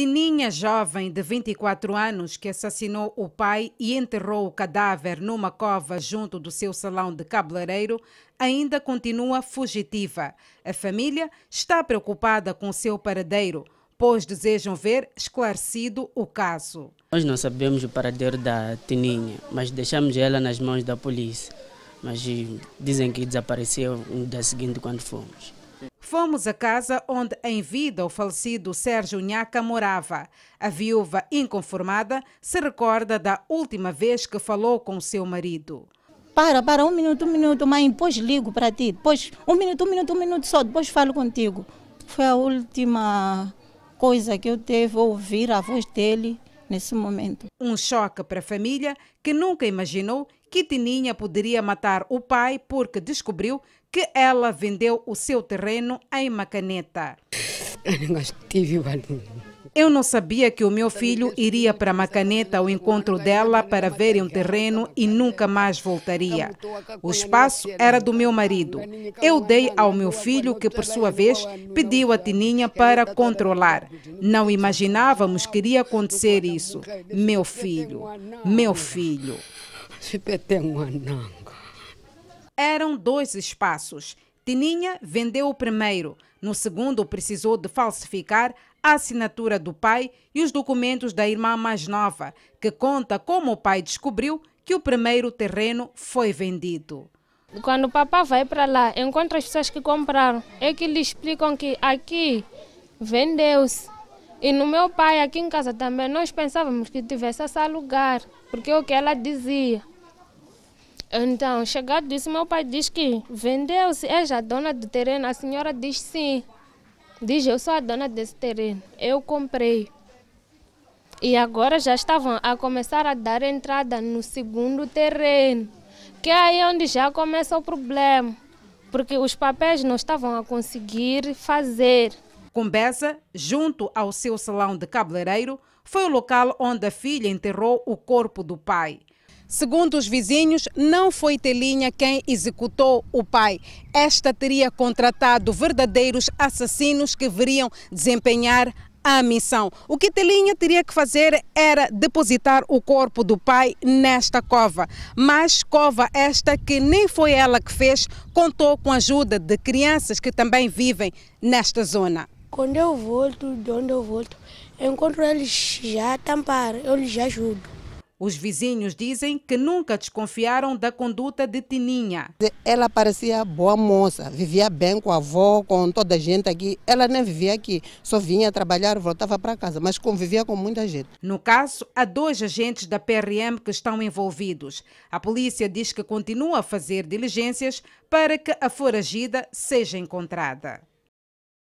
Tininha jovem de 24 anos que assassinou o pai e enterrou o cadáver numa cova junto do seu salão de cabeleireiro ainda continua fugitiva. A família está preocupada com seu paradeiro, pois desejam ver esclarecido o caso. Nós não sabemos o paradeiro da Tininha, mas deixamos ela nas mãos da polícia. Mas eh, dizem que desapareceu no dia seguinte quando fomos. Fomos à casa onde, em vida, o falecido Sérgio Nhaca morava. A viúva, inconformada, se recorda da última vez que falou com seu marido. Para, para, um minuto, um minuto, mãe, depois ligo para ti. Depois, um minuto, um minuto, um minuto só, depois falo contigo. Foi a última coisa que eu teve ouvir a voz dele nesse momento. Um choque para a família que nunca imaginou que Tininha poderia matar o pai porque descobriu que ela vendeu o seu terreno em Macaneta. Eu não sabia que o meu filho iria para Macaneta ao encontro dela para verem um terreno e nunca mais voltaria. O espaço era do meu marido. Eu dei ao meu filho, que por sua vez pediu a Tininha para controlar. Não imaginávamos que iria acontecer isso. Meu filho, meu filho. Eram dois espaços. Tininha vendeu o primeiro. No segundo, precisou de falsificar a assinatura do pai e os documentos da irmã mais nova, que conta como o pai descobriu que o primeiro terreno foi vendido. Quando o papá vai para lá, encontra as pessoas que compraram. É que lhe explicam que aqui vendeu-se. E no meu pai, aqui em casa também, nós pensávamos que tivesse esse lugar, porque é o que ela dizia. Então, chegado disso, meu pai diz que vendeu-se, és a dona do terreno. A senhora diz sim. Diz, eu sou a dona desse terreno. Eu comprei. E agora já estavam a começar a dar entrada no segundo terreno. Que é aí onde já começa o problema. Porque os papéis não estavam a conseguir fazer. Cumbeza, junto ao seu salão de cabeleireiro, foi o local onde a filha enterrou o corpo do pai. Segundo os vizinhos, não foi Telinha quem executou o pai. Esta teria contratado verdadeiros assassinos que viriam desempenhar a missão. O que Telinha teria que fazer era depositar o corpo do pai nesta cova. Mas cova esta que nem foi ela que fez, contou com a ajuda de crianças que também vivem nesta zona. Quando eu volto, de onde eu volto, eu encontro eles já a tampar, eu lhes ajudo. Os vizinhos dizem que nunca desconfiaram da conduta de Tininha. Ela parecia boa moça, vivia bem com a avó, com toda a gente aqui. Ela nem vivia aqui, só vinha trabalhar, voltava para casa, mas convivia com muita gente. No caso, há dois agentes da PRM que estão envolvidos. A polícia diz que continua a fazer diligências para que a foragida seja encontrada.